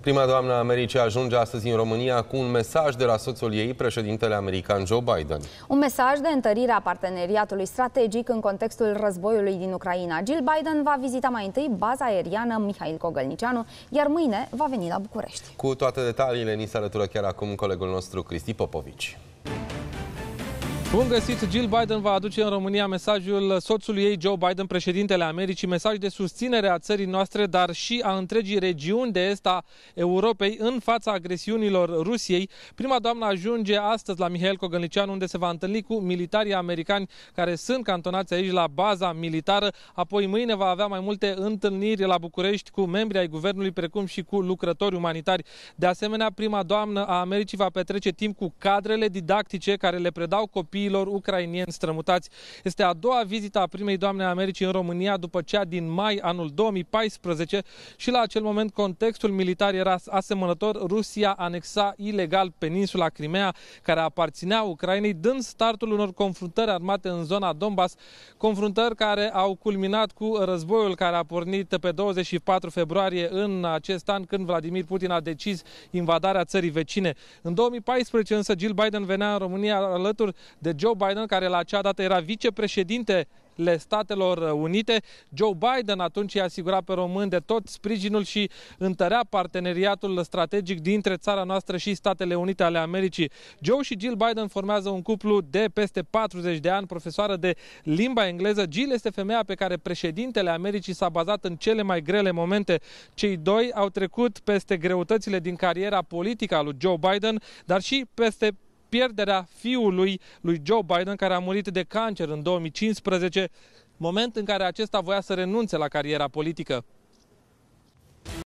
Prima doamna Americii ajunge astăzi în România cu un mesaj de la soțul ei, președintele american Joe Biden. Un mesaj de întărire a parteneriatului strategic în contextul războiului din Ucraina. Jill Biden va vizita mai întâi baza aeriană Mihail Cogălnicianu, iar mâine va veni la București. Cu toate detaliile ni se alătură chiar acum colegul nostru Cristi Popovici. Bun găsit! Jill Biden va aduce în România mesajul soțului ei, Joe Biden, președintele Americii, mesaj de susținere a țării noastre, dar și a întregii regiuni de est a Europei în fața agresiunilor Rusiei. Prima doamnă ajunge astăzi la Mihail Cogălnician, unde se va întâlni cu militarii americani care sunt cantonați aici la baza militară. Apoi mâine va avea mai multe întâlniri la București cu membri ai guvernului, precum și cu lucrători umanitari. De asemenea, prima doamnă a Americii va petrece timp cu cadrele didactice care le predau copii copiilor ucrainieni strămutați. Este a doua vizită a primei doamne a Americii în România după cea din mai anul 2014 și la acel moment contextul militar era asemănător. Rusia anexa ilegal peninsula Crimea, care aparținea Ucrainei, dând startul unor confruntări armate în zona Donbass, confruntări care au culminat cu războiul care a pornit pe 24 februarie în acest an, când Vladimir Putin a decis invadarea țării vecine. În 2014 însă Jill Biden venea în România alături de de Joe Biden, care la acea dată era vicepreședinte le Statelor Unite. Joe Biden atunci i-a asigurat pe români de tot sprijinul și întărea parteneriatul strategic dintre țara noastră și Statele Unite ale Americii. Joe și Jill Biden formează un cuplu de peste 40 de ani, profesoară de limba engleză. Jill este femeia pe care președintele Americii s-a bazat în cele mai grele momente. Cei doi au trecut peste greutățile din cariera politică a lui Joe Biden, dar și peste pierderea fiului lui Joe Biden, care a murit de cancer în 2015, moment în care acesta voia să renunțe la cariera politică.